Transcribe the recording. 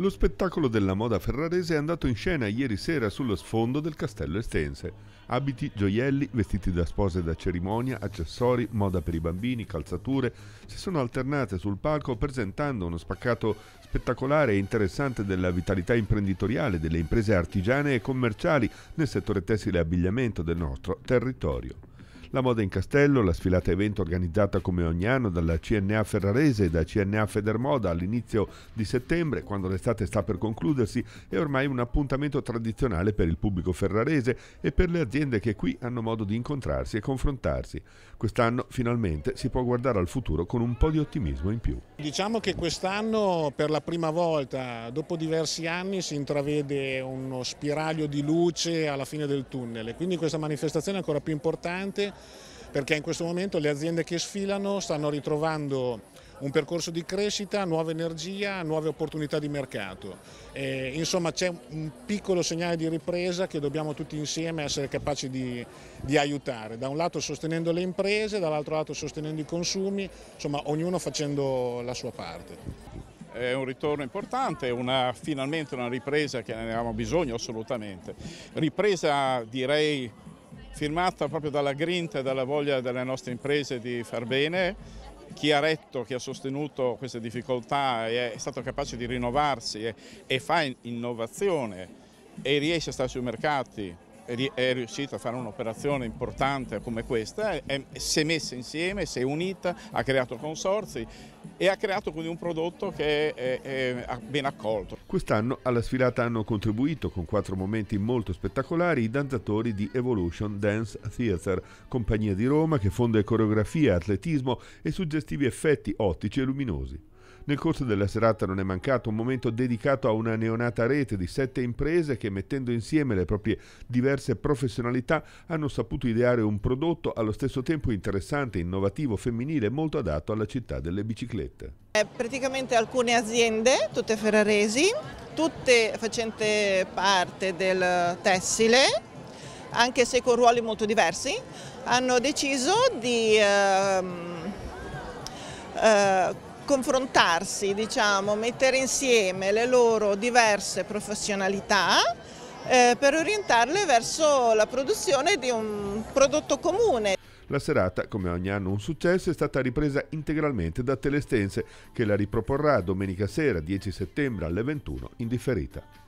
Lo spettacolo della moda ferrarese è andato in scena ieri sera sullo sfondo del castello estense. Abiti, gioielli, vestiti da spose da cerimonia, accessori, moda per i bambini, calzature si sono alternate sul palco presentando uno spaccato spettacolare e interessante della vitalità imprenditoriale delle imprese artigiane e commerciali nel settore tessile e abbigliamento del nostro territorio. La moda in castello, la sfilata evento organizzata come ogni anno dalla CNA Ferrarese e da CNA Federmoda all'inizio di settembre, quando l'estate sta per concludersi, è ormai un appuntamento tradizionale per il pubblico ferrarese e per le aziende che qui hanno modo di incontrarsi e confrontarsi. Quest'anno finalmente si può guardare al futuro con un po' di ottimismo in più. Diciamo che quest'anno per la prima volta dopo diversi anni si intravede uno spiraglio di luce alla fine del tunnel e quindi questa manifestazione è ancora più importante perché in questo momento le aziende che sfilano stanno ritrovando un percorso di crescita, nuova energia, nuove opportunità di mercato. E, insomma c'è un piccolo segnale di ripresa che dobbiamo tutti insieme essere capaci di, di aiutare, da un lato sostenendo le imprese, dall'altro lato sostenendo i consumi, insomma ognuno facendo la sua parte. È un ritorno importante, una, finalmente una ripresa che ne avevamo bisogno assolutamente. Ripresa direi firmata proprio dalla grinta e dalla voglia delle nostre imprese di far bene. Chi ha retto, chi ha sostenuto queste difficoltà è stato capace di rinnovarsi e, e fa innovazione e riesce a stare sui mercati è riuscita a fare un'operazione importante come questa, è, è, si è messa insieme, si è unita, ha creato consorzi e ha creato quindi un prodotto che è, è ben accolto. Quest'anno alla sfilata hanno contribuito con quattro momenti molto spettacolari i danzatori di Evolution Dance Theater, compagnia di Roma che fonde coreografia, atletismo e suggestivi effetti ottici e luminosi. Nel corso della serata non è mancato un momento dedicato a una neonata rete di sette imprese che mettendo insieme le proprie diverse professionalità hanno saputo ideare un prodotto allo stesso tempo interessante, innovativo, femminile, e molto adatto alla città delle biciclette. Eh, praticamente alcune aziende, tutte ferraresi, tutte facenti parte del tessile, anche se con ruoli molto diversi, hanno deciso di... Ehm, eh, eh, confrontarsi, diciamo, mettere insieme le loro diverse professionalità eh, per orientarle verso la produzione di un prodotto comune. La serata, come ogni anno un successo, è stata ripresa integralmente da Telestense, che la riproporrà domenica sera 10 settembre alle 21 in differita.